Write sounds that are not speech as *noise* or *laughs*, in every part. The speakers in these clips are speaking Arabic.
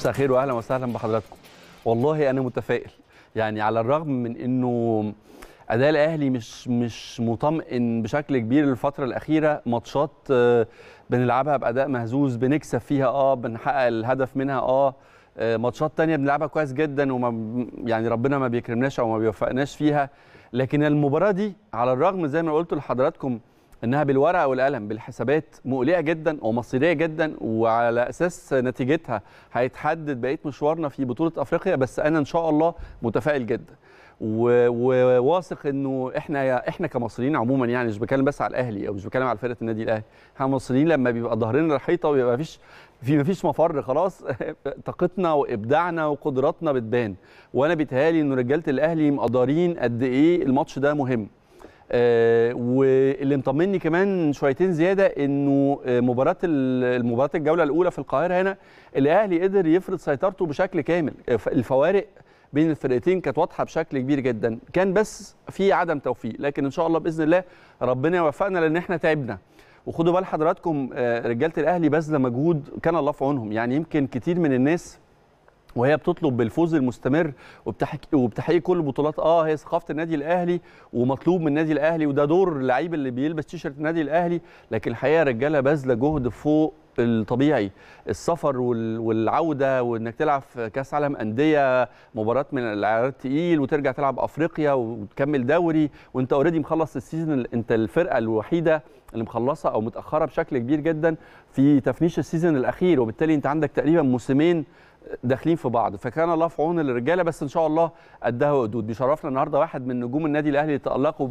مساء الخير واهلا وسهلا بحضراتكم والله انا متفائل يعني على الرغم من انه اداء الاهلي مش مش مطمئن بشكل كبير الفتره الاخيره ماتشات آه، بنلعبها باداء مهزوز بنكسب فيها اه بنحقق الهدف منها اه, آه، ماتشات تانية بنلعبها كويس جدا وما يعني ربنا ما بيكرمناش او ما بيوفقناش فيها لكن المباراه دي على الرغم زي ما قلت لحضراتكم انها بالورقه والقلم بالحسابات مقلقه جدا ومصيريه جدا وعلى اساس نتيجتها هيتحدد بقيه مشوارنا في بطوله افريقيا بس انا ان شاء الله متفائل جدا وواثق انه احنا احنا كمصريين عموما يعني مش بتكلم بس على الاهلي او مش بتكلم على فرقه النادي الاهلي احنا مصريين لما بيبقى ظهرنا الحيطه وبيبقى فيش في ما فيش مفر خلاص *laughs* طاقتنا وابداعنا وقدراتنا بتبان وانا بيتهيالي انه رجاله الاهلي مقدرين قد ايه الماتش ده مهم آه، واللي مطمني كمان شويتين زياده انه آه، مباراه مباراه الجوله الاولى في القاهره هنا الاهلي قدر يفرض سيطرته بشكل كامل آه، الفوارق بين الفرقتين كانت واضحه بشكل كبير جدا كان بس في عدم توفيق لكن ان شاء الله باذن الله ربنا يوفقنا لان احنا تعبنا وخدوا بال حضراتكم رجاله الاهلي بذل مجهود كان الله في عونهم يعني يمكن كتير من الناس وهي بتطلب بالفوز المستمر وبتحقيق كل البطولات اه هي ثقافه النادي الاهلي ومطلوب من النادي الاهلي وده دور اللعيب اللي بيلبس تيشرت النادي الاهلي لكن الحقيقه رجاله باذله جهد فوق الطبيعي السفر والعوده وانك تلعب في كاس عالم انديه مباراه من العيار الثقيل وترجع تلعب افريقيا وتكمل دوري وانت اوريدي مخلص السيزون انت الفرقه الوحيده اللي مخلصه او متاخره بشكل كبير جدا في تفنيش السيزون الاخير وبالتالي انت عندك تقريبا موسمين داخلين في بعض فكان الله في عون الرجاله بس ان شاء الله قدها وقدود بيشرفنا النهارده واحد من نجوم النادي الاهلي تالقوا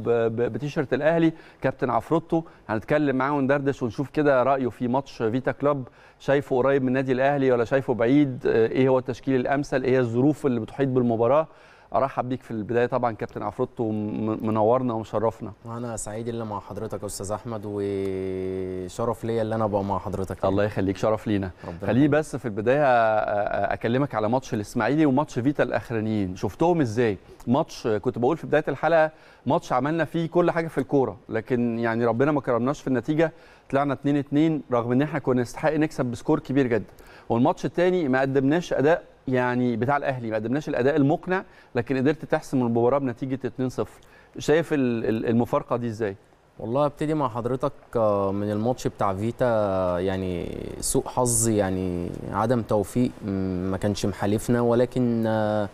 بتيشرت الاهلي كابتن عفروتو هنتكلم معاه وندردش ونشوف كده رايه في ماتش فيتا كلوب شايفه قريب من النادي الاهلي ولا شايفه بعيد ايه هو التشكيل الامثل ايه هي الظروف اللي بتحيط بالمباراه ارحب بيك في البدايه طبعا كابتن عفروتو منورنا ومشرفنا وانا سعيد اللي مع حضرتك استاذ احمد وشرف ليا اللي انا ابقى مع حضرتك الله يخليك شرف لينا خليني بس في البدايه اكلمك على ماتش الاسماعيلي وماتش فيتا الاخرانيين شفتهم ازاي ماتش كنت بقول في بدايه الحلقه ماتش عملنا فيه كل حاجه في الكوره لكن يعني ربنا ما كرمناش في النتيجه طلعنا 2 2 رغم ان احنا كنا نستحق نكسب بسكور كبير جدا والماتش الثاني ما قدمناش اداء يعني بتاع الاهلي ما قدمناش الاداء المقنع لكن قدرت تحسم المباراه بنتيجه 2-0 شايف المفارقه دي ازاي والله ابتدي مع حضرتك آه، من الماتش بتاع فيتا يعني سوء حظ يعني عدم توفيق ما كانش محالفنا ولكن آه،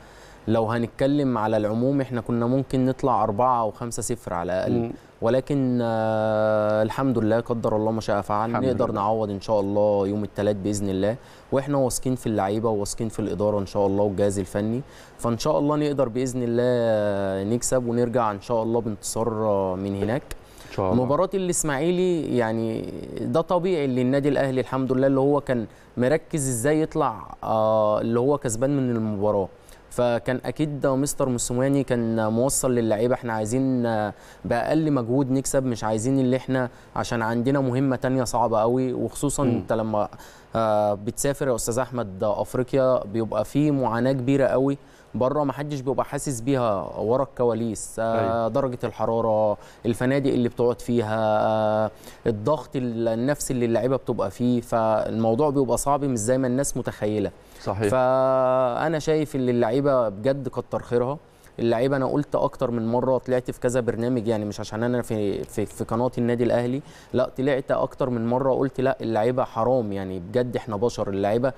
لو هنتكلم على العموم احنا كنا ممكن نطلع أربعة أو خمسة صفر على الأقل ولكن آه الحمد لله قدر الله ما شاء فعل نقدر نعوض ان شاء الله يوم الثلاث باذن الله واحنا واثقين في اللعيبه وواثقين في الاداره ان شاء الله والجهاز الفني فان شاء الله نقدر باذن الله آه، نكسب ونرجع ان شاء الله بانتصار آه، من هناك شاء الله مباراه الاسماعيلي يعني ده طبيعي للنادي الاهلي الحمد لله اللي هو كان مركز ازاي يطلع آه اللي هو كسبان من المباراه فكان اكيد مستر موسوماني كان موصل للعيبه احنا عايزين آه، باقل مجهود نكسب مش عايزين اللي احنا عشان عندنا مهمه تانية صعبه قوي وخصوصا م. انت لما آه، بتسافر يا استاذ احمد افريقيا بيبقى فيه معاناه كبيره قوي بره ما حدش بيبقى حاسس بيها ورا الكواليس آه، أيوة. درجه الحراره الفنادق اللي بتقعد فيها الضغط النفسي اللي اللعيبه بتبقى فيه فالموضوع بيبقى صعب مش زي ما الناس متخيله صحيح فانا شايف ان اللعيبه بجد كتر خيرها اللعيبه انا قلت اكتر من مره طلعت في كذا برنامج يعني مش عشان انا في في, في قناه النادي الاهلي لا طلعت اكتر من مره قلت لا اللعيبه حرام يعني بجد احنا بشر اللعيبه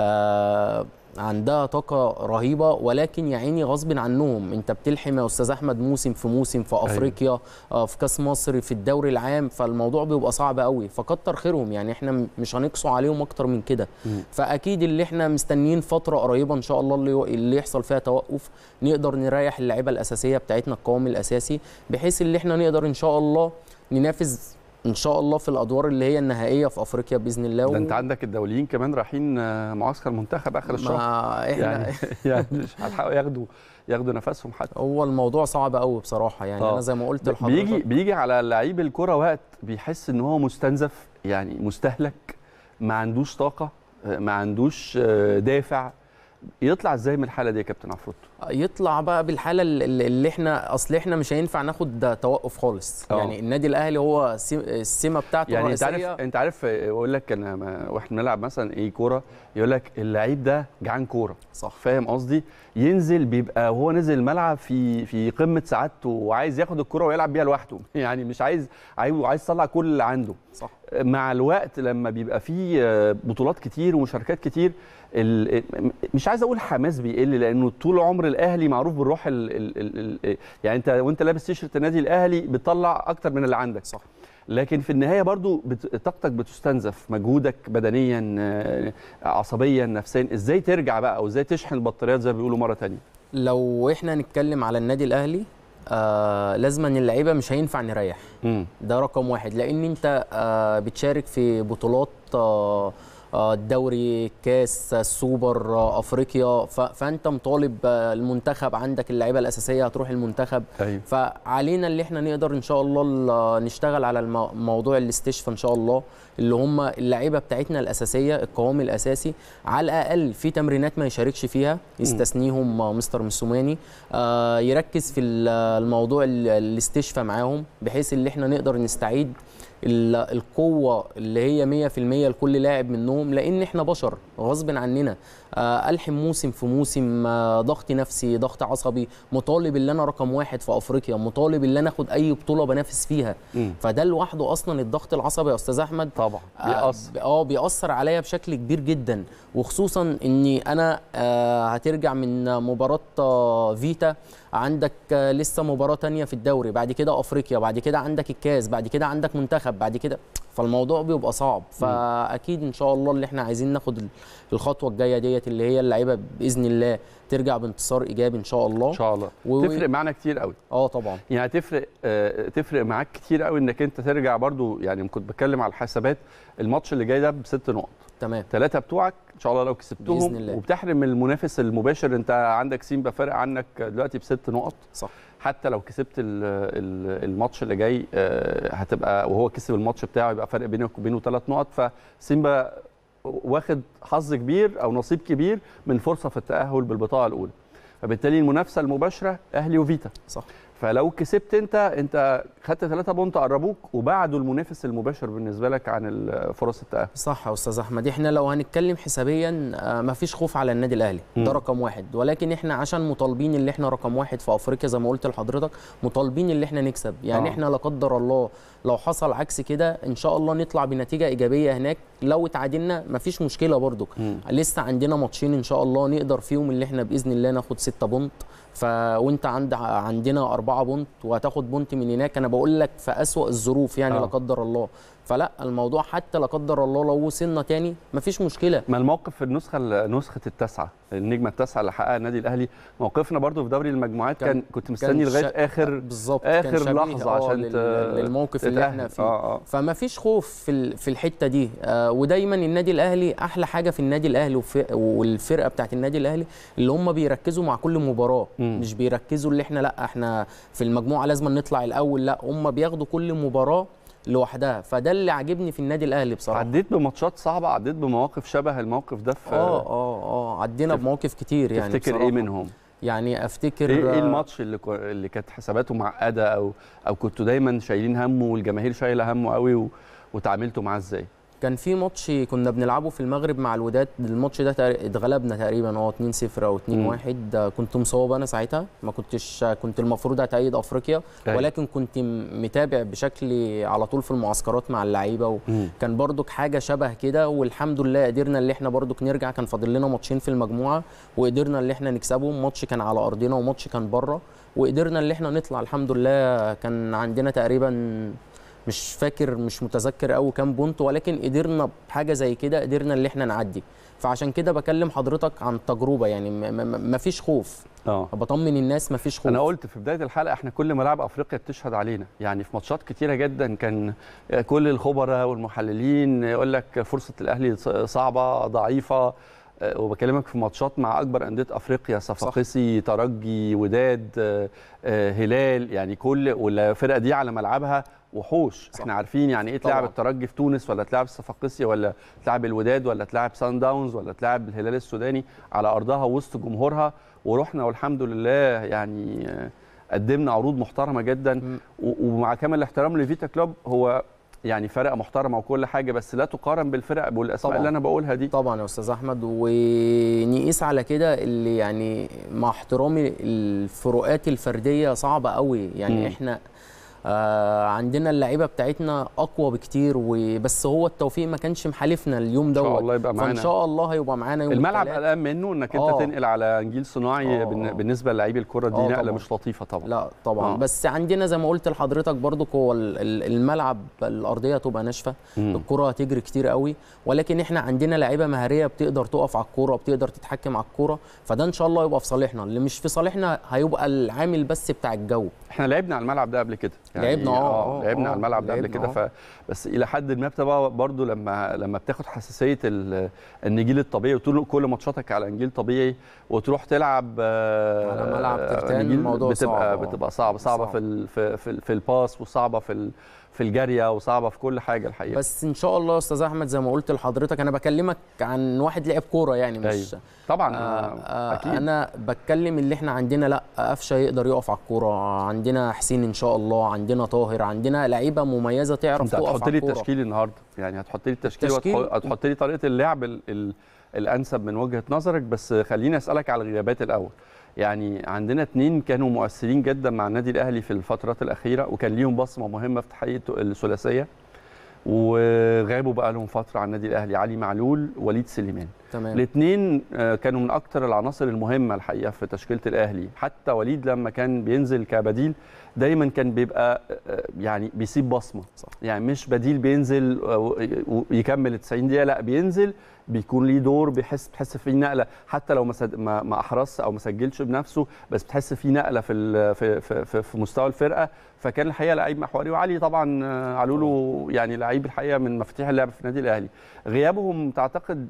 آه، عندها طاقه رهيبه ولكن يا عيني غصب عنهم انت بتلحم يا استاذ احمد موسم في موسم في أيوة. افريقيا أيوة. في كاس مصر في الدوري العام فالموضوع بيبقى صعب قوي فكتر خيرهم يعني احنا مش هنقصوا عليهم اكتر من كده فاكيد اللي احنا مستنيين فتره قريبه ان شاء الله اللي, اللي يحصل فيها توقف نقدر نريح اللعيبه الاساسيه بتاعتنا القوام الاساسي بحيث اللي احنا نقدر ان شاء الله ننافس ان شاء الله في الادوار اللي هي النهائيه في افريقيا باذن الله و... ده انت عندك الدوليين كمان رايحين آه، معسكر منتخب اخر الشهر ما احنا يعني, *laughs* يعني مش هيلحقوا ياخدوا ياخدوا نفسهم حتى هو الموضوع صعب قوي بصراحه يعني طبعا. انا آه. زي ما قلت لحضرتك بيجي بيجي على لعيب الكره وقت بيحس ان هو مستنزف يعني مستهلك ما عندوش طاقه آه، ما عندوش دافع يطلع ازاي من الحاله دي يا كابتن عفروت يطلع بقى بالحاله اللي احنا اصل احنا مش هينفع ناخد توقف خالص أوه. يعني النادي الاهلي هو السمه بتاعته يعني انت عارف انت عارف بقول لك انا واحنا بنلعب مثلا ايه كوره يقول لك اللعيب ده جعان كوره صح فاهم قصدي ينزل بيبقى وهو نزل الملعب في في قمه سعادته وعايز ياخد الكوره ويلعب بيها لوحده *laughs* يعني مش عايز عايز يطلع كل اللي عنده صح مع الوقت لما بيبقى فيه آه، بطولات كتير ومشاركات كتير مش عايز اقول حماس بيقل لانه طول عمر الاهلي معروف بالروح الـ الـ الـ يعني انت وانت لابس تيشرت النادي الاهلي بتطلع اكتر من اللي عندك صح لكن في النهايه برضو طاقتك بتستنزف مجهودك بدنيا آه، عصبيا نفسيا ازاي ترجع بقى او ازاي تشحن البطاريات زي ما بيقولوا مره ثانيه لو احنا هنتكلم على النادي الاهلي آه لازما اللعيبه مش هينفع نريح ده رقم واحد لان انت آه بتشارك في بطولات آه آه، الدوري كاس السوبر آه، افريقيا فانت مطالب آه، المنتخب عندك اللعيبه الاساسيه هتروح المنتخب أيوة. فعلينا اللي احنا نقدر ان شاء الله نشتغل على موضوع الاستشفاء ان شاء الله اللي هم اللعيبه بتاعتنا الاساسيه القوام الاساسي على الاقل في تمرينات ما يشاركش فيها يستثنيهم مستر مسوماني يركز في الموضوع الاستشفاء معاهم بحيث اللي احنا نقدر نستعيد القوه اللي هي 100% لكل لاعب منهم لان احنا بشر غصب عننا آه، الحم موسم في موسم آه، ضغط نفسي ضغط عصبي مطالب ان انا رقم واحد في افريقيا مطالب ان انا اخد اي بطوله بنافس فيها فده لوحده اصلا الضغط العصبي يا استاذ احمد طبعا آه، بيأثر اه بيأثر عليا بشكل كبير جدا وخصوصا اني انا هترجع من مباراه فيتا عندك لسه مباراه ثانيه في الدوري بعد كده افريقيا بعد كده عندك الكاس بعد كده عندك منتخب بعد كده فالموضوع بيبقى صعب فاكيد ان شاء الله اللي احنا عايزين ناخد الخطوه الجايه ديت ديت اللي هي اللعيبه باذن الله ترجع بانتصار ايجابي ان شاء الله ان شاء الله و... تفرق معانا كتير قوي اه طبعا يعني تفرق آه تفرق معاك كتير قوي انك انت ترجع برده يعني كنت بتكلم على الحسابات الماتش اللي جاي ده بست نقط تمام ثلاثه بتوعك ان شاء الله لو كسبتهم بإذن الله. وبتحرم المنافس المباشر انت عندك سيمبا فارق عنك دلوقتي بست نقط صح حتى لو كسبت الماتش اللي جاي آه، هتبقى وهو كسب الماتش بتاعه يبقى فرق بينك وبينه ثلاث نقط فسيمبا واخد حظ كبير او نصيب كبير من فرصه في التاهل بالبطاقه الاولى فبالتالي المنافسه المباشره اهلي وفيتا صح فلو كسبت انت انت خدت ثلاثة بونت قربوك وبعده المنافس المباشر بالنسبه لك عن فرص التاهل صح يا استاذ احمد احنا لو هنتكلم حسابيا آه، ما فيش خوف على النادي الاهلي ده رقم واحد ولكن احنا عشان مطالبين اللي احنا رقم واحد في افريقيا زي ما قلت لحضرتك مطالبين اللي احنا نكسب يعني آه. احنا لا قدر الله لو حصل عكس كده ان شاء الله نطلع بنتيجه ايجابيه هناك لو اتعادلنا ما فيش مشكله برضك لسه عندنا ماتشين ان شاء الله نقدر فيهم اللي احنا باذن الله ناخد ستة بونت ف وانت عند عندنا أربعة بونت وهتاخد بونت من هناك انا بقول لك في اسوا الظروف يعني لا آه. قدر الله فلا الموضوع حتى لا قدر الله لو وصلنا تاني مفيش مشكله ما الموقف في النسخه نسخه التاسعه النجمه التاسعه اللي حققها النادي الاهلي موقفنا برده في دوري المجموعات كان, كان كنت مستني لغايه شا... اخر بالظبط اخر لحظه آه، عشان لل... للموقف اللي احنا فيه آه آه. فما فيش خوف في في الحته دي آه ودايما النادي الاهلي احلى حاجه في النادي الاهلي والفرقه بتاعت النادي الاهلي اللي هم بيركزوا مع كل مباراه م. مش بيركزوا اللي احنا لا احنا في المجموعه لازم نطلع الاول لا هم بياخدوا كل مباراه لوحدها فده اللي عاجبني في النادي الاهلي بصراحه عديت بماتشات صعبه عديت بمواقف شبه الموقف ده في اه اه اه عدينا بمواقف كتير يعني تفتكر ايه منهم يعني افتكر ايه, إيه الماتش اللي اللي كانت حساباته معقده او او كنتوا دايما شايلين همه والجماهير شايله همه قوي و... وتعاملتوا معاه ازاي كان في ماتش كنا بنلعبه في المغرب مع الوداد الماتش ده اتغلبنا تقريبا اه 2-0 او 2-1 كنت مصاب انا ساعتها ما كنتش كنت المفروض اتايد افريقيا أيوه. ولكن كنت متابع بشكل على طول في المعسكرات مع اللعيبه وكان برضك حاجه شبه كده والحمد لله قدرنا اللي احنا برضك نرجع كان فاضل لنا ماتشين في المجموعه وقدرنا اللي احنا نكسبهم ماتش كان على ارضنا وماتش كان بره وقدرنا اللي احنا نطلع الحمد لله كان عندنا تقريبا مش فاكر مش متذكر قوي كام بونت ولكن قدرنا بحاجه زي كده قدرنا اللي احنا نعدي فعشان كده بكلم حضرتك عن تجربه يعني ما فيش خوف اه بطمن الناس ما فيش خوف انا قلت في بدايه الحلقه احنا كل ملاعب افريقيا بتشهد علينا يعني في ماتشات كتيره جدا كان آه، كل الخبراء والمحللين يقول لك فرصه الاهلي صعبه ضعيفه آه، وبكلمك في ماتشات مع اكبر انديه افريقيا صفاقسي ترجي وداد آه، هلال يعني كل والفرقه دي على ملعبها وحوش صح. احنا عارفين يعني ايه تلعب الترجي في تونس ولا تلعب الصفاقسي ولا تلعب الوداد ولا تلعب سان داونز ولا تلعب الهلال السوداني على ارضها وسط جمهورها ورحنا والحمد لله يعني قدمنا عروض محترمه جدا م. ومع كامل الاحترام لفيتا كلوب هو يعني فرقه محترمه وكل حاجه بس لا تقارن بالفرق والاسماء اللي انا بقولها دي طبعا يا استاذ احمد ونقيس على كده اللي يعني مع احترامي الفروقات الفرديه صعبه قوي يعني م. احنا آه عندنا اللعيبه بتاعتنا اقوى بكتير وبس هو التوفيق ما كانش محالفنا اليوم دوت ان شاء الله يبقى معانا فان شاء الله هيبقى معانا يوم الملعب قلقان منه انك انت آه. تنقل على جيل صناعي آه. بالنسبه للاعيب الكره دي آه نقله مش لطيفه طبعا لا طبعا آه. بس عندنا زي ما قلت لحضرتك برده هو الملعب الارضيه هتبقى ناشفه الكره هتجري كتير قوي ولكن احنا عندنا لعيبه مهاريه بتقدر تقف على الكوره بتقدر تتحكم على الكوره فده ان شاء الله يبقى في صالحنا اللي مش في صالحنا هيبقى العامل بس بتاع الجو احنا لعبنا على الملعب ده قبل كده يعني لعبنا اه, آه،, آه،, آه، لعبنا على الملعب ده قبل كده ف بس الى حد ما بتبقى برضو لما لما بتاخد حساسيه النجيل الطبيعي وطول كل ماتشاتك على نجيل طبيعي وتروح تلعب على ملعب ترتان الموضوع بتبقى صعب بتبقى صعبه صعبه صعب. في في في الباس وصعبه في في الجاريه وصعبه في كل حاجه الحقيقه بس ان شاء الله يا استاذ احمد زي ما قلت لحضرتك انا بكلمك عن واحد لعب كوره يعني مش أيوه. طبعا آآ آه، آآ آه، أكيد. انا بتكلم اللي احنا عندنا لا قفشه يقدر يقف على الكوره عندنا حسين ان شاء الله عندنا طاهر عندنا لعيبه مميزه تعرف تقف على الكوره هتحط لي التشكيل النهارده يعني هتحط لي التشكيل, التشكيل لي طريقه اللعب الانسب من وجهه نظرك بس خليني اسالك على الغيابات الاول يعني عندنا اثنين كانوا مؤثرين جدا مع النادي الاهلي في الفترات الاخيره وكان ليهم بصمه مهمه في تحقيق الثلاثيه وغابوا بقى لهم فتره عن النادي الاهلي علي معلول وليد سليمان تمام الاثنين آه، كانوا من اكثر العناصر المهمه الحقيقه في تشكيله الاهلي حتى وليد لما كان بينزل كبديل دايما كان بيبقى آه، آه، يعني بيسيب بصمه صح. يعني مش بديل بينزل ويكمل 90 دقيقه لا بينزل بيكون ليه دور بيحس بتحس في نقله حتى لو ما ما احرزش او ما سجلش بنفسه بس بتحس في نقله في في في, في مستوى الفرقه فكان الحقيقه لعيب محوري وعلي طبعا له يعني لعيب الحقيقه من مفاتيح اللعب في النادي الاهلي غيابهم تعتقد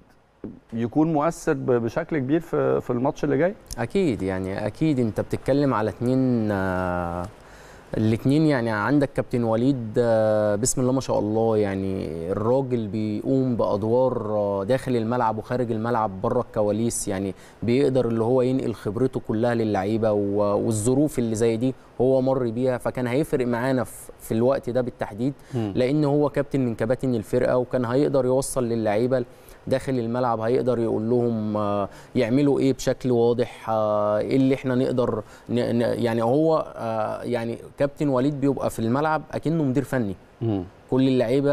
يكون مؤثر بشكل كبير في في الماتش اللي جاي اكيد يعني اكيد انت بتتكلم على اثنين آه، الاثنين يعني عندك كابتن وليد آه، بسم الله ما شاء الله يعني الراجل بيقوم بادوار آه، داخل الملعب وخارج الملعب بره الكواليس يعني بيقدر اللي هو ينقل خبرته كلها للعيبه والظروف اللي زي دي هو مر بيها فكان هيفرق معانا في الوقت ده بالتحديد لان هو كابتن من كباتن الفرقه وكان هيقدر يوصل للعيبه داخل الملعب هيقدر يقول لهم آه، يعملوا ايه بشكل واضح آه، ايه اللي احنا نقدر يعني هو آه، يعني كابتن وليد بيبقى في الملعب اكنه مدير فني كل اللعيبه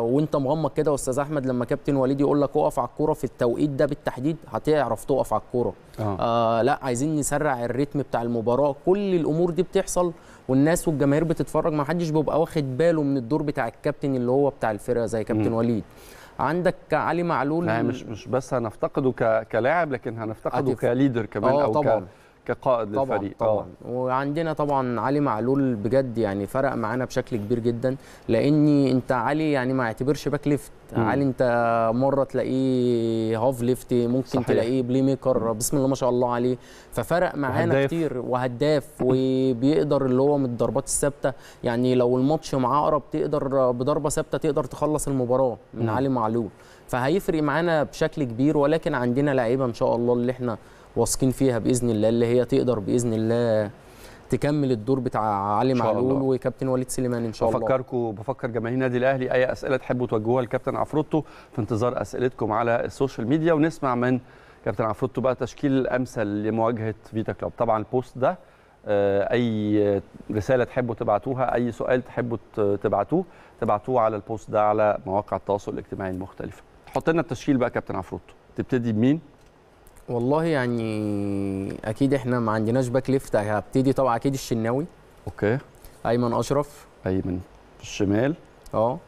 وانت مغمض كده استاذ احمد لما كابتن وليد يقول لك اقف على الكوره في التوقيت ده بالتحديد هتعرف تقف على الكوره آه. آه لا عايزين نسرع الريتم بتاع المباراه كل الامور دي بتحصل والناس والجماهير بتتفرج ما حدش بيبقى واخد باله من الدور بتاع الكابتن اللي هو بتاع الفرقه زي كابتن م. وليد عندك علي معلول يعني مش مش بس هنفتقده كلاعب لكن هنفتقده كليدر كمان آه، او طبعا. كقائد طبعًا للفريق طبعا آه. وعندنا طبعا علي معلول بجد يعني فرق معانا بشكل كبير جدا لاني انت علي يعني ما يعتبرش باك ليفت علي انت مره تلاقيه هاف ليفت ممكن صحيح. تلاقيه بلي ميكر بسم الله ما شاء الله عليه ففرق معانا كتير وهداف *laughs* وبيقدر اللي هو من الضربات الثابته يعني لو الماتش معاه اقرب تقدر بضربه ثابته تقدر تخلص المباراه من م. علي معلول فهيفرق معانا بشكل كبير ولكن عندنا لعيبه ان شاء الله اللي احنا واثقين فيها باذن الله اللي هي تقدر باذن الله تكمل الدور بتاع علي معلول وكابتن وليد سليمان ان شاء الله بفكركم بفكر جماهير النادي الاهلي اي اسئله تحبوا توجهوها لكابتن عفروتو في انتظار اسئلتكم على السوشيال ميديا ونسمع من كابتن عفروتو بقى تشكيل الامثل لمواجهه فيتا كلوب طبعا البوست ده آه، اي رساله تحبوا تبعتوها اي سؤال تحبوا تبعتوه تبعتوه على البوست ده على مواقع التواصل الاجتماعي المختلفه حط لنا التشكيل بقى كابتن عفروتو تبتدي بمين والله يعني اكيد احنا ما عندناش باك ليفت هبتدي طبعا اكيد الشناوي اوكي ايمن اشرف ايمن الشمال آه.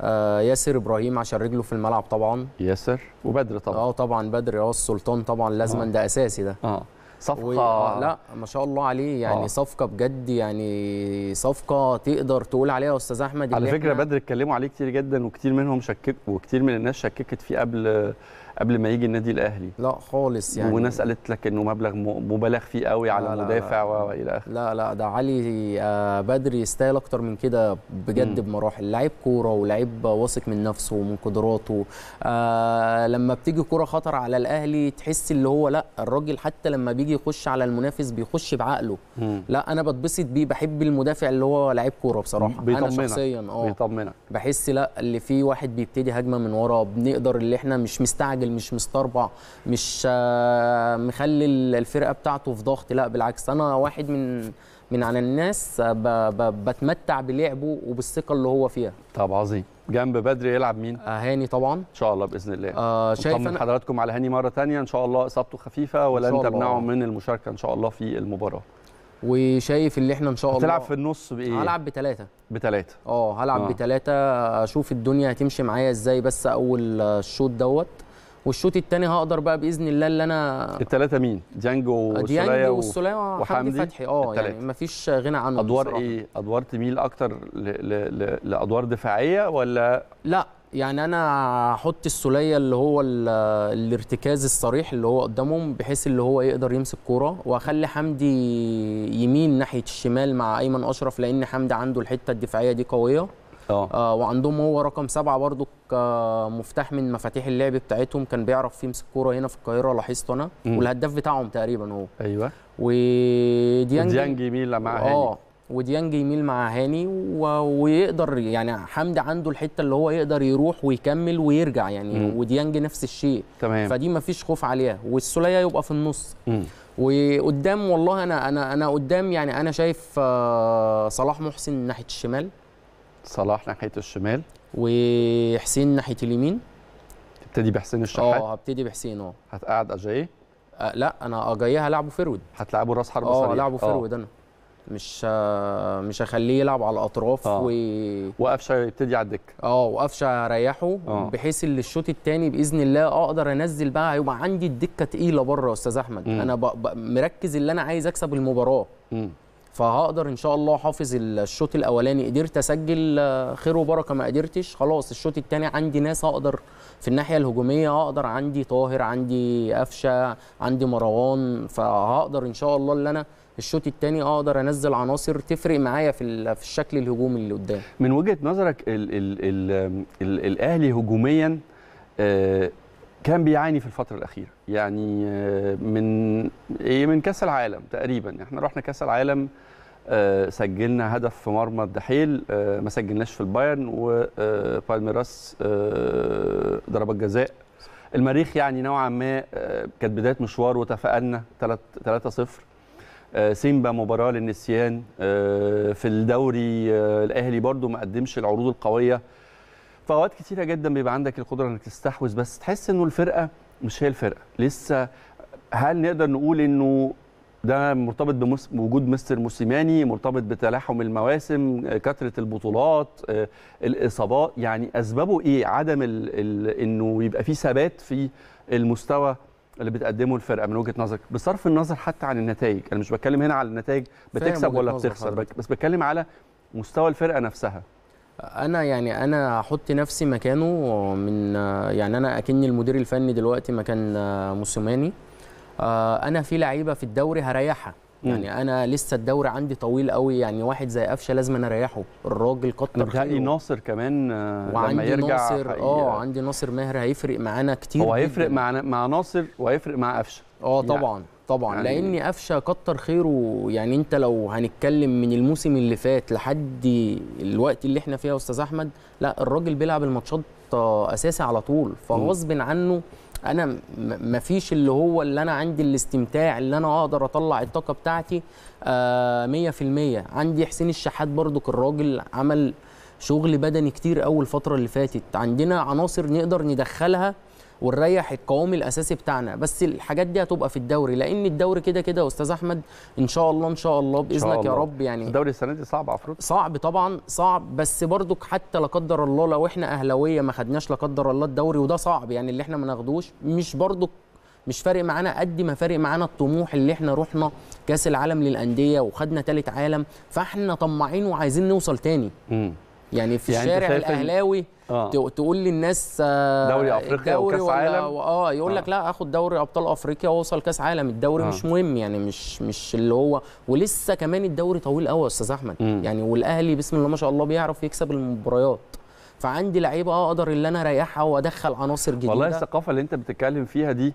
اه ياسر ابراهيم عشان رجله في الملعب طبعا ياسر وبدر طبعا اه طبعا بدر اه السلطان طبعا لازما آه. ده اساسي ده اه صفقه و... آه لا ما شاء الله عليه يعني آه. صفقه بجد يعني صفقه تقدر تقول عليها يا استاذ احمد على فكره بدر اتكلموا عليه كتير جدا وكتير منهم شكك وكتير من الناس شككت فيه قبل قبل ما يجي النادي الاهلي لا خالص يعني وناس قالت لك انه مبلغ مبالغ فيه قوي على المدافع والى اخره لا لا ده علي آه، بدري يستاهل اكتر من كده بجد م. بمراحل لعيب كوره ولعيب واثق من نفسه ومن قدراته آه لما بتيجي كوره خطر على الاهلي تحس اللي هو لا الراجل حتى لما بيجي يخش على المنافس بيخش بعقله م. لا انا بتبسط بيه بحب المدافع اللي هو لعيب كوره بصراحه بيطمنك. انا شخصيا اه بيطمنك بحس لا اللي في واحد بيبتدي هجمه من ورا بنقدر اللي احنا مش مستعجل متعادل مش مستربع مش آه، مخلي الفرقه بتاعته في ضغط لا بالعكس انا واحد من من على الناس آه، ب ب بتمتع بلعبه وبالثقه اللي هو فيها طب عظيم جنب بدري يلعب مين هاني طبعا ان شاء الله باذن الله آه شايف أنا... حضراتكم على هاني مره ثانيه ان شاء الله اصابته خفيفه ولن تمنعه من المشاركه ان شاء الله في المباراه وشايف اللي احنا ان شاء الله هتلعب في النص بايه؟ هلعب بثلاثه بثلاثه اه هلعب آه. بثلاثه اشوف الدنيا هتمشي معايا ازاي بس اول آه، الشوط دوت والشوط الثاني هقدر بقى باذن الله اللي انا الثلاثه مين ديانجو والسوليه والسوليه وحمدي فتحي اه يعني مفيش غنى عنهم ادوار بصراحة. ايه ادوار تميل اكتر ل... ل... ل... لادوار دفاعيه ولا لا يعني انا هحط السوليه اللي هو الارتكاز الصريح اللي هو قدامهم بحيث اللي هو يقدر يمسك كوره واخلي حمدي يمين ناحيه الشمال مع ايمن اشرف لان حمدي عنده الحته الدفاعيه دي قويه آه. اه وعندهم هو رقم سبعه برضو كمفتاح من مفاتيح اللعب بتاعتهم كان بيعرف يمسك كوره هنا في القاهره لاحظت انا مم. والهداف بتاعهم تقريبا هو ايوه وديانج وديانج يميل مع هاني اه وديانج يميل مع هاني و... ويقدر يعني حمدي عنده الحته اللي هو يقدر يروح ويكمل ويرجع يعني مم. وديانج نفس الشيء تمام فدي مفيش خوف عليها والسوليه يبقى في النص مم. وقدام والله انا انا انا قدام يعني انا شايف آه، صلاح محسن ناحيه الشمال صلاح ناحيه الشمال وحسين ناحيه اليمين تبتدي بحسين الشحات اه هبتدي بحسين اه هتقعد اجاي أه لا انا اجاي آه، هلعبه فرود هتلعبه راس حربه اه هلعبه اه. فرود انا مش آه، مش هخليه يلعب على الاطراف و وقفشه يبتدي على الدكه اه وقفشه اريحه بحيث ان الشوط الثاني باذن الله اقدر انزل بقى هيبقى عندي الدكه تقيله بره يا استاذ احمد مم. انا ب... ب... مركز اللي انا عايز اكسب المباراه مم. فهقدر ان شاء الله احافظ الشوط الاولاني قدرت اسجل آه، خير وبركه ما قدرتش خلاص الشوط الثاني عندي ناس اقدر في الناحيه الهجوميه اقدر عندي طاهر عندي قفشه عندي مروان فهقدر ان شاء الله اللي انا الشوط الثاني اقدر انزل عناصر تفرق معايا في في الشكل الهجومي اللي قدام من وجهه نظرك الـ الـ الـ الـ الاهلي هجوميا آه كان بيعاني في الفترة الأخيرة يعني آه، من من كأس العالم تقريبا احنا رحنا كأس العالم آه، سجلنا هدف في مرمى الدحيل آه، ما سجلناش في البايرن وبالميراس آه، ضربات جزاء المريخ يعني نوعا ما كانت بدايه مشوار وتفائلنا 3 0 سيمبا مباراه للنسيان في الدوري الاهلي برده ما قدمش العروض القويه فاوقات كتيره جدا بيبقى عندك القدره انك تستحوذ بس تحس انه الفرقه مش هي الفرقه لسه هل نقدر نقول انه ده مرتبط بوجود مستر موسيماني مرتبط بتلاحم المواسم آه، كثره البطولات آه، الاصابات يعني اسبابه ايه عدم الـ الـ انه يبقى في ثبات في المستوى اللي بتقدمه الفرقه من وجهه نظرك بصرف النظر حتى عن النتائج انا مش بتكلم هنا على النتائج بتكسب ولا بتخسر حضرتك. بس بتكلم على مستوى الفرقه نفسها انا يعني انا احط نفسي مكانه من يعني انا اكني المدير الفني دلوقتي مكان آه، موسيماني آه، انا في لعيبه في الدوري هريحها يعني انا لسه الدوري عندي طويل قوي يعني واحد زي قفشه لازم انا اريحه الراجل كتر بتهيألي ناصر كمان آه، لما يرجع ناصر اه عندي ناصر ماهر هيفرق معانا كتير هو هيفرق مع مع ناصر وهيفرق مع قفشه اه طبعا يعني طبعا يعني لان قفشه كتر خيره يعني انت لو هنتكلم من الموسم اللي فات لحد الوقت اللي احنا فيه يا استاذ احمد لا الراجل بيلعب الماتشات آه، اساسي على طول فغصب عنه انا ما فيش اللي هو اللي انا عندي الاستمتاع اللي انا اقدر اطلع الطاقه بتاعتي آه، في 100% عندي حسين الشحات برضو الراجل عمل شغل بدني كتير اول الفتره اللي فاتت عندنا عناصر نقدر ندخلها ونريح القوام الاساسي بتاعنا بس الحاجات دي هتبقى في الدوري لان الدوري كده كده يا استاذ احمد ان شاء الله ان شاء الله باذنك يا رب يعني الدوري السنه دي صعب عفروت صعب طبعا صعب بس برضك حتى لا قدر الله لو احنا اهلاويه ما خدناش لا قدر الله الدوري وده صعب يعني اللي احنا ما ناخدوش مش برضك مش فارق معانا قد ما فارق معانا الطموح اللي احنا رحنا كاس العالم للانديه وخدنا ثالث عالم فاحنا طماعين وعايزين نوصل تاني يعني في يعني الشارع الاهلاوي آه. تقول للناس آه، دوري افريقيا وكاس عالم اه يقول آه. لك لا اخد دوري ابطال افريقيا واوصل كاس عالم الدوري آه. مش مهم يعني مش مش اللي هو ولسه كمان الدوري طويل قوي يا استاذ احمد م. يعني والاهلي بسم الله ما شاء الله بيعرف يكسب المباريات فعندي لعيبه اه اقدر ان انا اريحها وادخل عناصر جديده والله الثقافه اللي انت بتتكلم فيها دي *clears throat*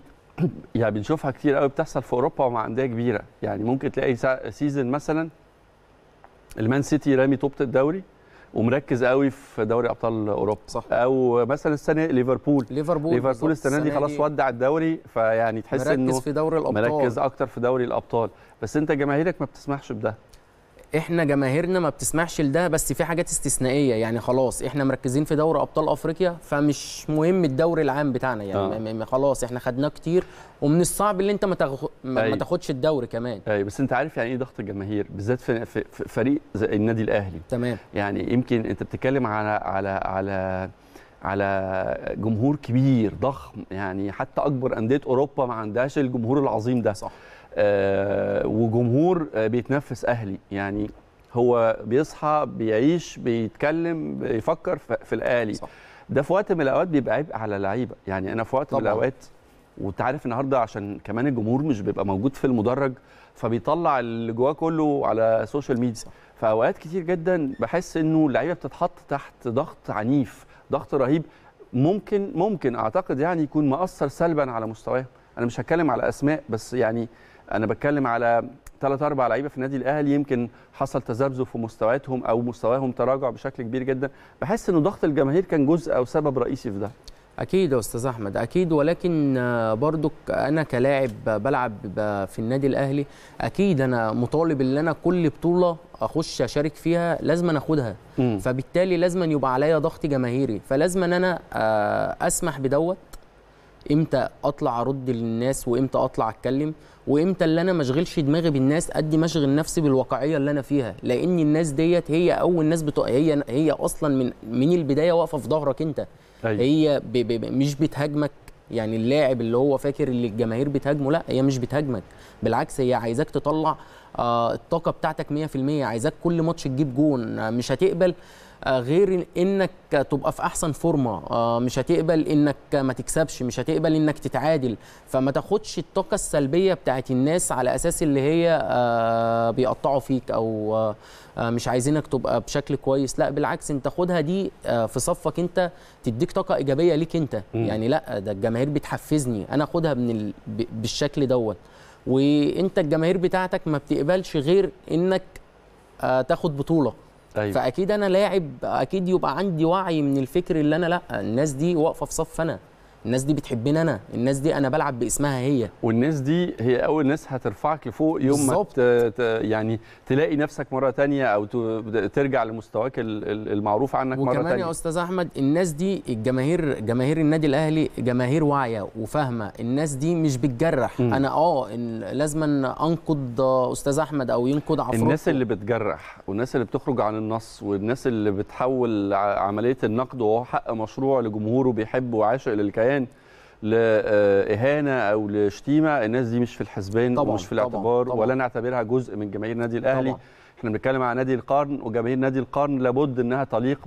يعني بنشوفها كتير قوي بتحصل في اوروبا ومع انديه كبيره يعني ممكن تلاقي سيزون مثلا المان سيتي رامي طوبه الدوري ومركز قوي في دوري ابطال اوروبا صح. او مثلا السنه ليفربول ليفربول ليفربول السنه دي خلاص ودع الدوري فيعني تحس انه مركز في دوري الابطال مركز اكتر في دوري الابطال بس انت جماهيرك ما بتسمحش بده احنا جماهيرنا ما بتسمعش لده بس في حاجات استثنائيه يعني خلاص احنا مركزين في دوري ابطال افريقيا فمش مهم الدوري العام بتاعنا يعني آه. خلاص احنا خدناه كتير ومن الصعب اللي انت ما, تاخ... أي. ما تاخدش الدوري كمان اي بس انت عارف يعني ايه ضغط الجماهير بالذات في فريق زي النادي الاهلي تمام يعني يمكن انت بتتكلم على على على على جمهور كبير ضخم يعني حتى اكبر انديه اوروبا ما عندهاش الجمهور العظيم ده صح آه وجمهور آه، بيتنفس اهلي يعني هو بيصحى بيعيش بيتكلم بيفكر في الاهلي صح. ده في وقت من الاوقات بيبقى عبء على لعيبه يعني انا في وقت طبعا. من الاوقات وانت عارف النهارده عشان كمان الجمهور مش بيبقى موجود في المدرج فبيطلع اللي جواه كله على السوشيال ميديا فاوقات كتير جدا بحس انه اللعيبه بتتحط تحت ضغط عنيف ضغط رهيب ممكن ممكن اعتقد يعني يكون مأثر سلبا على مستواهم انا مش هتكلم على اسماء بس يعني انا بتكلم على ثلاث اربع لعيبه في النادي الاهلي يمكن حصل تذبذب في مستوياتهم او مستواهم تراجع بشكل كبير جدا بحس ان ضغط الجماهير كان جزء او سبب رئيسي في ده اكيد يا استاذ احمد اكيد ولكن برضك انا كلاعب بلعب في النادي الاهلي اكيد انا مطالب ان انا كل بطوله اخش اشارك فيها لازم اخدها فبالتالي لازم أن يبقى عليا ضغط جماهيري فلازم ان انا آه، اسمح بدوت امتى اطلع ارد للناس وامتى اطلع اتكلم وامتى اللي انا ما اشغلش دماغي بالناس قد ما اشغل نفسي بالواقعيه اللي انا فيها لان الناس ديت هي اول ناس بتق... هي هي اصلا من من البدايه واقفه في ظهرك انت أيوة. هي بي بي مش بتهاجمك يعني اللاعب اللي هو فاكر اللي الجماهير بتهاجمه لا هي مش بتهاجمك بالعكس هي عايزاك تطلع آه الطاقه بتاعتك 100% عايزاك كل ماتش تجيب جون مش هتقبل آه، غير انك تبقى في احسن فورمه آه، مش هتقبل انك ما تكسبش مش هتقبل انك تتعادل فما تاخدش الطاقه السلبيه بتاعه الناس على اساس اللي هي آه، بيقطعوا فيك او مش عايزينك تبقى بشكل كويس لا بالعكس انت خدها دي في صفك انت تديك طاقه ايجابيه ليك انت م. يعني لا ده الجماهير بتحفزني انا خدها من ال... بالشكل دوت وانت الجماهير بتاعتك ما بتقبلش غير انك تاخد بطوله أيوة. فاكيد انا لاعب اكيد يبقى عندي وعي من الفكر اللي انا لا الناس دي واقفه في صف انا الناس دي بتحبني انا الناس دي انا بلعب باسمها هي والناس دي هي اول ناس هترفعك لفوق يوم ما يعني تلاقي نفسك مره تانية او ترجع لمستواك المعروف عنك مره تانية وكمان يا استاذ احمد الناس دي الجماهير جماهير النادي الاهلي جماهير واعيه وفاهمه الناس دي مش بتجرح م. انا اه لازم انقض استاذ احمد او ينقض عفروتو الناس اللي بتجرح والناس اللي بتخرج عن النص والناس اللي بتحول عمليه النقد وهو حق مشروع لجمهوره بيحبه وعاشق للكيان كمان لاهانه او لشتيمه الناس دي مش في الحسبان طبعًا ومش في الاعتبار طبعًا ولا نعتبرها جزء من جماهير النادي الاهلي طبعًا احنا بنتكلم عن نادي القرن وجماهير نادي القرن لابد انها تليق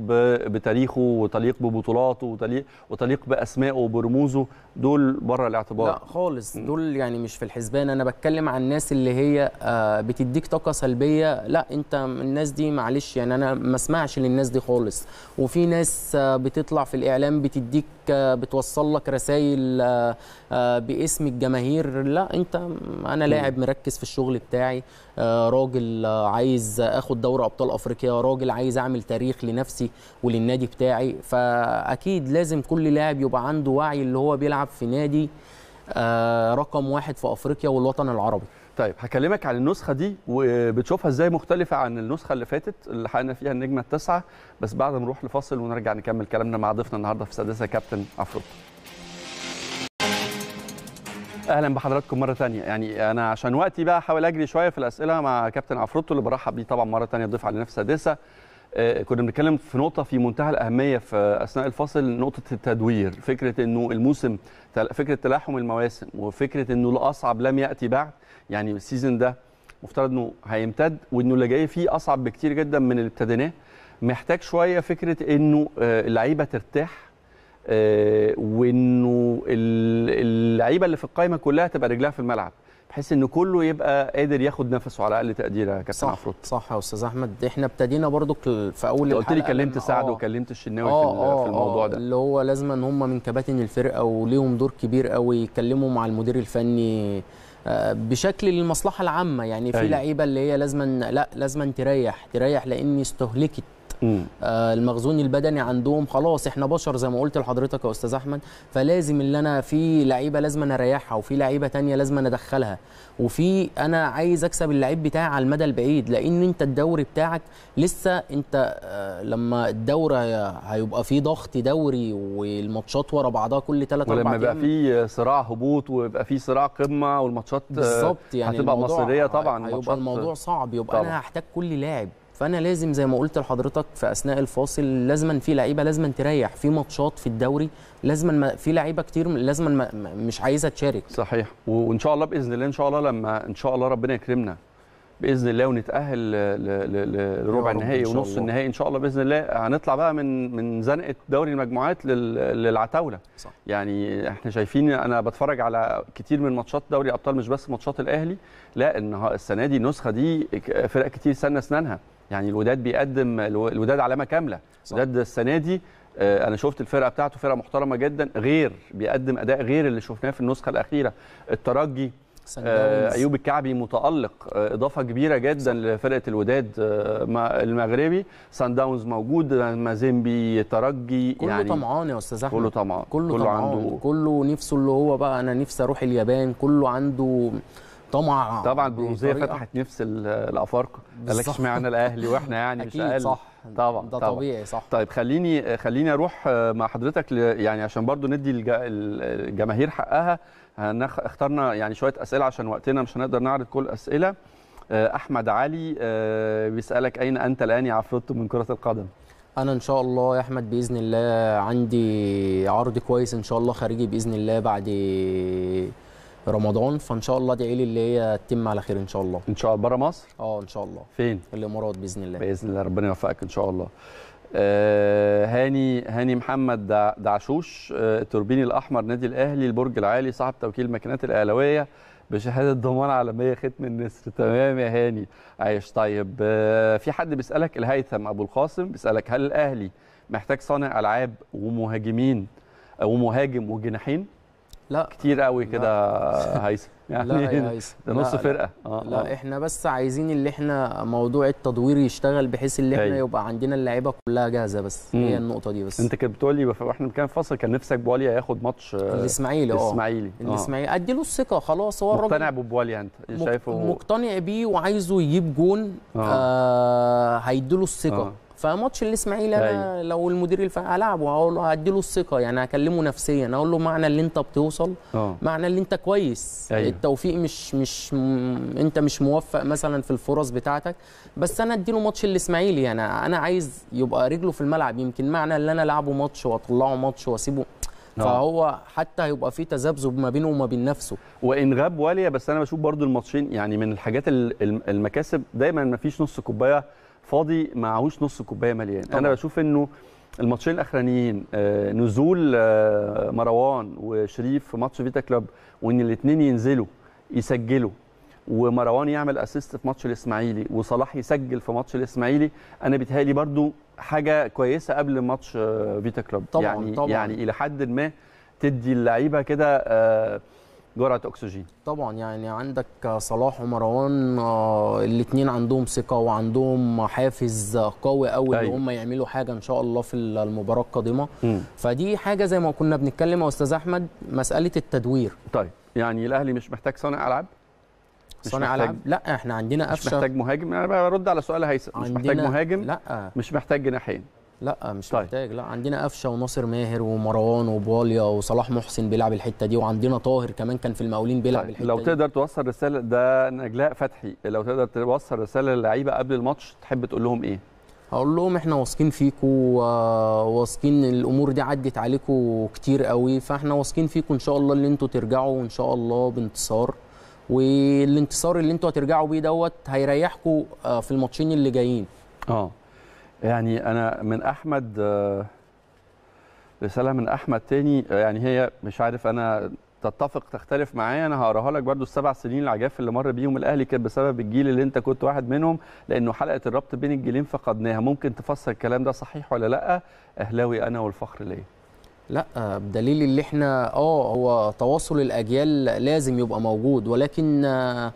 بتاريخه وتليق ببطولاته وتليق وتليق باسمائه وبرموزه دول بره الاعتبار لا خالص دول يعني مش في الحسبان انا بتكلم عن الناس اللي هي آه، بتديك طاقه سلبيه لا انت الناس دي معلش يعني انا ما اسمعش للناس دي خالص وفي ناس آه، بتطلع في الاعلام بتديك آه، بتوصل لك رسائل باسم الجماهير لا انت انا لاعب مركز في الشغل بتاعي راجل عايز عايز اخد دوري ابطال افريقيا راجل عايز اعمل تاريخ لنفسي وللنادي بتاعي فاكيد لازم كل لاعب يبقى عنده وعي اللي هو بيلعب في نادي آه، رقم واحد في افريقيا والوطن العربي طيب هكلمك عن النسخه دي وبتشوفها ازاي مختلفه عن النسخه اللي فاتت اللي حقنا فيها النجمه التاسعه بس بعد ما نروح لفاصل ونرجع نكمل كلامنا مع ضيفنا النهارده في السادسه كابتن عفروت اهلا بحضراتكم مره ثانيه يعني انا عشان وقتي بقى احاول اجري شويه في الاسئله مع كابتن عفروتو اللي برحب بيه طبعا مره ثانيه ضيف على نفس سادسه آه، كنا بنتكلم في نقطة في منتهى الأهمية في أثناء الفصل نقطة التدوير فكرة أنه الموسم فكرة تلاحم المواسم وفكرة أنه الأصعب لم يأتي بعد يعني السيزون ده مفترض أنه هيمتد وأنه اللي جاي فيه أصعب بكتير جدا من اللي ابتديناه محتاج شوية فكرة أنه آه، اللعيبة ترتاح آه، وانه اللعيبه اللي في القايمه كلها تبقى رجلها في الملعب بحيث ان كله يبقى قادر ياخد نفسه على اقل تقدير يا كابتن عفروت صح يا استاذ احمد احنا ابتدينا برضه في اول قلت لي كلمت سعد آه. وكلمت الشناوي في, آه، في الموضوع ده اللي هو لازم ان هم من كباتن الفرقه وليهم دور كبير قوي يتكلموا مع المدير الفني بشكل للمصلحه العامه يعني في أيوه. لعيبه اللي هي لازما لا لازما تريح تريح لان استهلكت آه المخزون البدني عندهم خلاص احنا بشر زي ما قلت لحضرتك يا استاذ احمد فلازم اللي انا في لعيبه لازم انا اريحها وفي لعيبه تانية لازم انا ادخلها وفي انا عايز اكسب اللعيب بتاعي على المدى البعيد لان انت الدوري بتاعك لسه انت آه لما الدوري هيبقى فيه ضغط دوري والماتشات ورا بعضها كل 3 اربع ولما يبقى في صراع هبوط ويبقى في صراع قمه والماتشات بالظبط يعني هتبقى مصيريه طبعا هيبقى الموضوع صعب يبقى طبعا. انا هحتاج كل لاعب فانا لازم زي ما قلت لحضرتك في اثناء الفاصل لازما في لعيبه لازما تريح في ماتشات في الدوري لازما في لعيبه كتير لازما مش عايزه تشارك صحيح وان شاء الله باذن الله ان شاء الله لما ان شاء الله ربنا يكرمنا باذن الله ونتاهل لربع النهائي ونص النهائي ان شاء الله باذن الله هنطلع بقى من من زنقه دوري المجموعات للعتاوله صح. يعني احنا شايفين انا بتفرج على كتير من ماتشات دوري ابطال مش بس ماتشات الاهلي لا ان السنه دي النسخه دي فرق كتير سنه اسنانها يعني الوداد بيقدم الوداد علامه كامله صح. الوداد السنه دي آه، انا شفت الفرقه بتاعته فرقه محترمه جدا غير بيقدم اداء غير اللي شفناه في النسخه الاخيره الترجي آه ايوب الكعبي متالق آه اضافه كبيره جدا لفرقه الوداد آه المغربي سان داونز موجود مازيمبي ترجي كله يعني طمعان يا استاذ احمد كله طمعان كله, كله طمعان عنده كله نفسه اللي هو بقى انا نفسي اروح اليابان كله عنده طمع طبعا البرونزيه فتحت نفس الافارقه قال لك اشمعنى الاهلي واحنا يعني مش اقل صح طبعا ده طبعًا. طبيعي صح طيب خليني خليني اروح آه، مع حضرتك يعني عشان برضو ندي الجماهير حقها اخترنا يعني شويه اسئله عشان وقتنا مش هنقدر نعرض كل الاسئله آه، احمد علي آه، بيسالك اين انت الان يا عفروتو من كره القدم انا ان شاء الله يا احمد باذن الله عندي عرض كويس ان شاء الله خارجي باذن الله بعد رمضان فان شاء الله ادعي لي اللي هي تتم على خير ان شاء الله ان شاء الله بره مصر اه ان شاء الله فين الامارات باذن الله باذن الله ربنا يوفقك ان شاء الله آه هاني هاني محمد دعشوش آه التوربيني الاحمر نادي الاهلي البرج العالي صاحب توكيل الماكينات الاهلاويه بشهاده ضمان عالميه ختم النسر تمام يا هاني عايش طيب آه في حد بيسالك الهيثم ابو القاسم بيسالك هل الاهلي محتاج صانع العاب ومهاجمين ومهاجم وجناحين لا كتير قوي كده هيثم *laughs* يعني لا يا هيثم ده نص فرقه لا, لا, آه، لا آه. احنا بس عايزين اللي احنا موضوع التدوير يشتغل بحيث اللي احنا هي. أيوه. يبقى عندنا اللعيبه كلها جاهزه بس مم. هي النقطه دي بس انت كنت بتقول لي واحنا كان فاصل كان نفسك بواليا ياخد ماتش آه، الاسماعيلي اه الاسماعيلي الاسماعيلي ادي له الثقه خلاص هو مقتنع ببواليا انت شايفه مقتنع بيه وعايزه يجيب جون آه. آه هيدي له الثقه آه. فماتش الاسماعيلي انا أيوه. لو المدير الفني هلاعبه هقول له هدي له الثقه يعني هكلمه نفسيا اقول له معنى اللي انت بتوصل أوه. معنى اللي انت كويس أيوه. التوفيق مش مش م... انت مش موفق مثلا في الفرص بتاعتك بس انا ادي له ماتش الاسماعيلي يعني انا عايز يبقى رجله في الملعب يمكن معنى اللي انا العبه ماتش واطلعه ماتش واسيبه آه. فهو حتى هيبقى في تذبذب ما بينه وما بين نفسه وان غاب واليا بس انا بشوف برضو الماتشين يعني من الحاجات المكاسب دايما ما فيش نص كوبايه فاضي معهوش نص كوبايه مليان طبعا. انا بشوف انه الماتشين الاخرانيين آه، نزول آه، مروان وشريف في ماتش فيتا كلوب وان الاثنين ينزلوا يسجلوا ومروان يعمل اسيست في ماتش الاسماعيلي وصلاح يسجل في ماتش الاسماعيلي انا بيتهيألي برضو حاجه كويسه قبل ماتش آه، فيتا كلوب طبعا يعني طبعا. يعني الى حد ما تدي اللعيبه كده جرعه اكسجين طبعا يعني عندك صلاح ومروان آه، الاثنين عندهم ثقه وعندهم حافز قوي قوي ان أيوة. هم يعملوا حاجه ان شاء الله في المباراه القادمه فدي حاجه زي ما كنا بنتكلم يا استاذ احمد مساله التدوير طيب يعني الاهلي مش محتاج صانع العاب صانع العاب لا احنا عندنا قفشه مش محتاج مهاجم انا برد على سؤال هيثم مش محتاج مهاجم لا مش محتاج جناحين لا مش طيب. محتاج لا عندنا قفشه وناصر ماهر ومروان وبواليا وصلاح محسن بيلعب الحته دي وعندنا طاهر كمان كان في المقاولين بيلعب طيب. الحته لو دي لو تقدر توصل رساله ده نجلاء فتحي لو تقدر توصل رساله للعيبه قبل الماتش تحب تقول لهم ايه؟ هقول لهم احنا واثقين فيكم آه، واثقين الامور دي عدت عليكم كتير قوي فاحنا واثقين فيكم ان شاء الله اللي انتوا ترجعوا ان شاء الله بانتصار والانتصار اللي انتوا هترجعوا بيه دوت هيريحكم آه، في الماتشين اللي جايين اه يعني انا من احمد آه، رساله من احمد تاني آه، يعني هي مش عارف انا تتفق تختلف معايا انا هقراها لك برده السبع سنين العجاف اللي مر بيهم الاهلي كان بسبب الجيل اللي انت كنت واحد منهم لانه حلقه الربط بين الجيلين فقدناها ممكن تفسر الكلام ده صحيح ولا لا اهلاوي انا والفخر ليا لا بدليل اللي احنا اه هو تواصل الاجيال لازم يبقى موجود ولكن آه،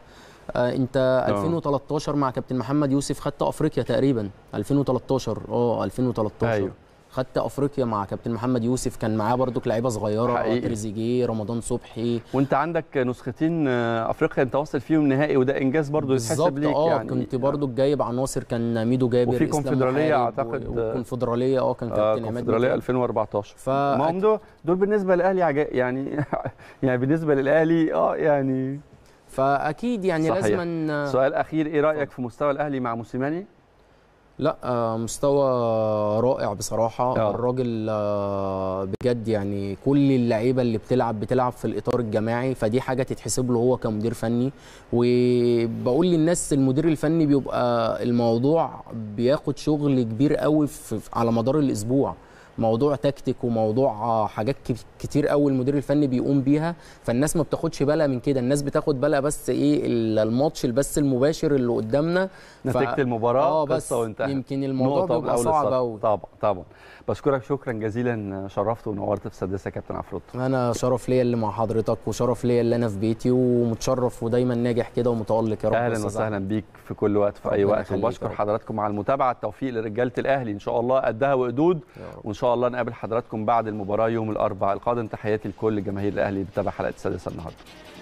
آه، انت 2013 آه. مع كابتن محمد يوسف خدت افريقيا تقريبا 2013 اه 2013 ايوه خدت افريقيا مع كابتن محمد يوسف كان معاه برضك لعيبه صغيره تريزيجيه رمضان صبحي وانت عندك نسختين آه، افريقيا انت واصل فيهم نهائي وده انجاز برضه يتحسب ليك آه يعني كنت برضه جايب عناصر كان ميدو جابر وفي كونفدراليه اعتقد وكونفدراليه اه كان كابتن آه كونفدراليه 2014 ف دول بالنسبه للاهلي يعني *laughs* يعني بالنسبه للاهلي اه يعني فاكيد يعني صحيح. لازما سؤال اخير ايه رايك في مستوى الاهلي مع موسيماني لا آه، مستوى رائع بصراحة أوه. الراجل آه، بجد يعني كل اللعيبة اللي بتلعب بتلعب في الإطار الجماعي فدي حاجة تتحسب له هو كمدير فني وبقول للناس المدير الفني بيبقى الموضوع بياخد شغل كبير قوي على مدار الأسبوع موضوع تكتيك وموضوع آه، حاجات كتير قوي المدير الفني بيقوم بيها فالناس ما بتاخدش بالها من كده الناس بتاخد بالها بس ايه الماتش بس المباشر اللي قدامنا نتيجه ف... المباراه اه بس يمكن الموضوع بيبقى صعب قوي طبعا طبعا بشكرك شكرا جزيلا شرفت ونورت في سادسه كابتن عفروت انا شرف ليا اللي مع حضرتك وشرف ليا اللي انا في بيتي ومتشرف ودايما ناجح كده ومتالق يا رب اهلا وسهلا بيك في كل وقت في اي وقت وبشكر حضراتكم على المتابعه التوفيق لرجاله الاهلي ان شاء الله قدها وقدود وان شاء الله نقابل حضراتكم بعد المباراه يوم الاربعاء القادم تحياتي لكل جماهير الاهلي بتتابع حلقه السادسه النهارده